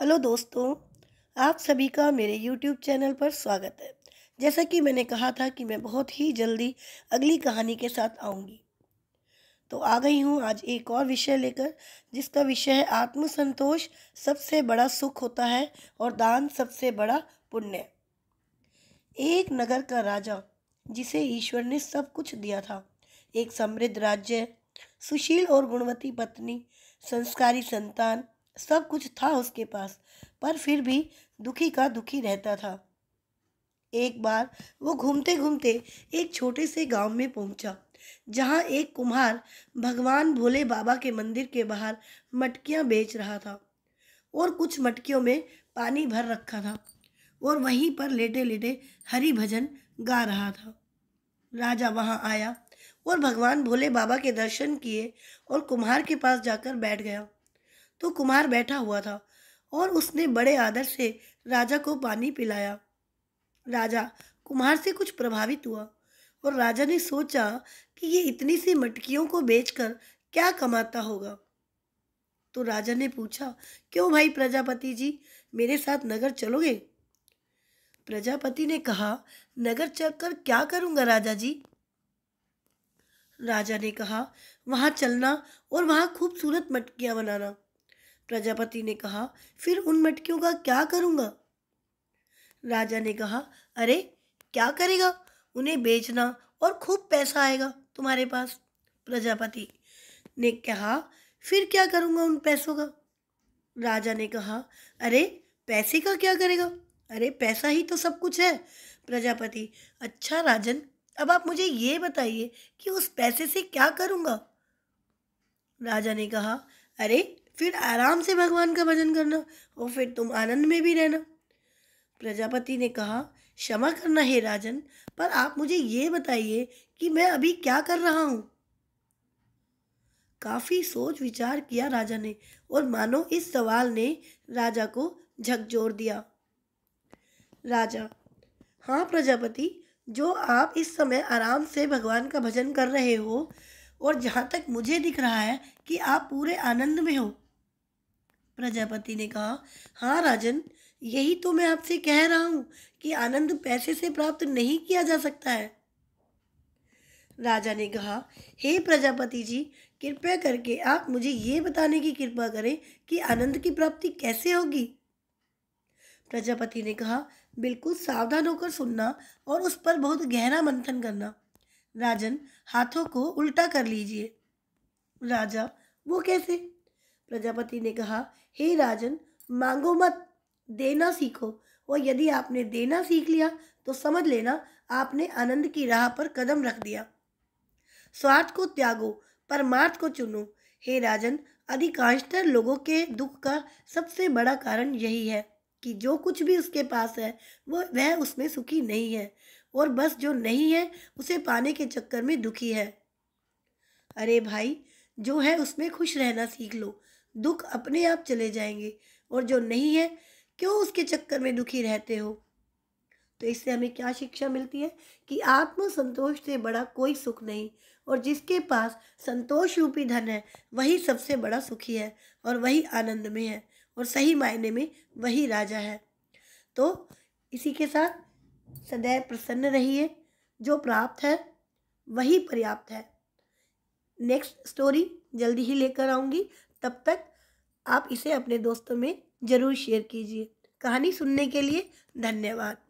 hello दोस्तों आप सभी का मेरे यूट्यूब चैनल पर स्वागत है जैसा कि मैंने कहा था कि मैं बहुत ही जल्दी अगली कहानी के साथ आऊँगी तो आ गई हूँ आज एक और विषय लेकर जिसका विषय है आत्मसंतोष सबसे बड़ा सुख होता है और दान सबसे बड़ा पुण्य एक नगर का राजा जिसे ईश्वर ने सब कुछ दिया था एक समृद्ध राज्य सुशील और गुणवती पत्नी संस्कारी संतान सब कुछ था उसके पास पर फिर भी दुखी का दुखी रहता था एक बार वो घूमते घूमते एक छोटे से गांव में पहुंचा जहां एक कुम्हार भगवान भोले बाबा के मंदिर के बाहर मटकियां बेच रहा था और कुछ मटकियों में पानी भर रखा था और वहीं पर लेटे लेटे हरी भजन गा रहा था राजा वहां आया और भगवान भोले बाबा के दर्शन किए और कुम्हार के पास जाकर बैठ गया तो कुमार बैठा हुआ था और उसने बड़े आदर से राजा को पानी पिलाया राजा कुमार से कुछ प्रभावित हुआ और राजा ने सोचा कि ये इतनी सी मटकियों को बेचकर क्या कमाता होगा तो राजा ने पूछा क्यों भाई प्रजापति जी मेरे साथ नगर चलोगे प्रजापति ने कहा नगर चलकर क्या करूंगा राजा जी राजा ने कहा वहाँ चलना और वहाँ खूबसूरत मटकियाँ बनाना प्रजापति ने कहा फिर उन मटकियों का क्या करूँगा राजा ने कहा अरे क्या करेगा उन्हें बेचना और खूब पैसा आएगा तुम्हारे पास प्रजापति ने कहा फिर क्या करूँगा उन पैसों का राजा ने कहा अरे पैसे का क्या करेगा अरे पैसा ही तो सब कुछ है प्रजापति अच्छा राजन अब आप मुझे ये बताइए कि उस पैसे से क्या करूँगा राजा ने कहा अरे फिर आराम से भगवान का भजन करना और फिर तुम आनंद में भी रहना प्रजापति ने कहा क्षमा करना है राजन पर आप मुझे ये बताइए कि मैं अभी क्या कर रहा हूँ काफ़ी सोच विचार किया राजा ने और मानो इस सवाल ने राजा को झकझोर दिया राजा हाँ प्रजापति जो आप इस समय आराम से भगवान का भजन कर रहे हो और जहाँ तक मुझे दिख रहा है कि आप पूरे आनंद में हो प्रजापति ने कहा हाँ राजन यही तो मैं आपसे कह रहा हूँ कि आनंद पैसे से प्राप्त नहीं किया जा सकता है राजा ने कहा हे प्रजापति जी कृपया करके आप मुझे ये बताने की कृपा करें कि आनंद की प्राप्ति कैसे होगी प्रजापति ने कहा बिल्कुल सावधान होकर सुनना और उस पर बहुत गहरा मंथन करना राजन हाथों को उल्टा कर लीजिए राजा वो कैसे प्रजापति ने कहा हे hey राजन मांगो मत देना सीखो और यदि आपने देना सीख लिया तो समझ लेना आपने आनंद की राह पर कदम रख दिया स्वार्थ को त्यागो परमार्थ को चुनो हे राजन अधिकांशतर लोगों के दुख का सबसे बड़ा कारण यही है कि जो कुछ भी उसके पास है वो वह उसमें सुखी नहीं है और बस जो नहीं है उसे पाने के चक्कर में दुखी है अरे भाई जो है उसमें खुश रहना सीख लो दुख अपने आप चले जाएंगे और जो नहीं है क्यों उसके चक्कर में दुखी रहते हो तो इससे हमें क्या शिक्षा मिलती है कि आत्मसंतोष से बड़ा कोई सुख नहीं और जिसके पास संतोष रूपी धन है वही सबसे बड़ा सुखी है और वही आनंद में है और सही मायने में वही राजा है तो इसी के साथ सदैव प्रसन्न रहिए जो प्राप्त है वही पर्याप्त है नेक्स्ट स्टोरी जल्दी ही लेकर आऊँगी तब तक आप इसे अपने दोस्तों में ज़रूर शेयर कीजिए कहानी सुनने के लिए धन्यवाद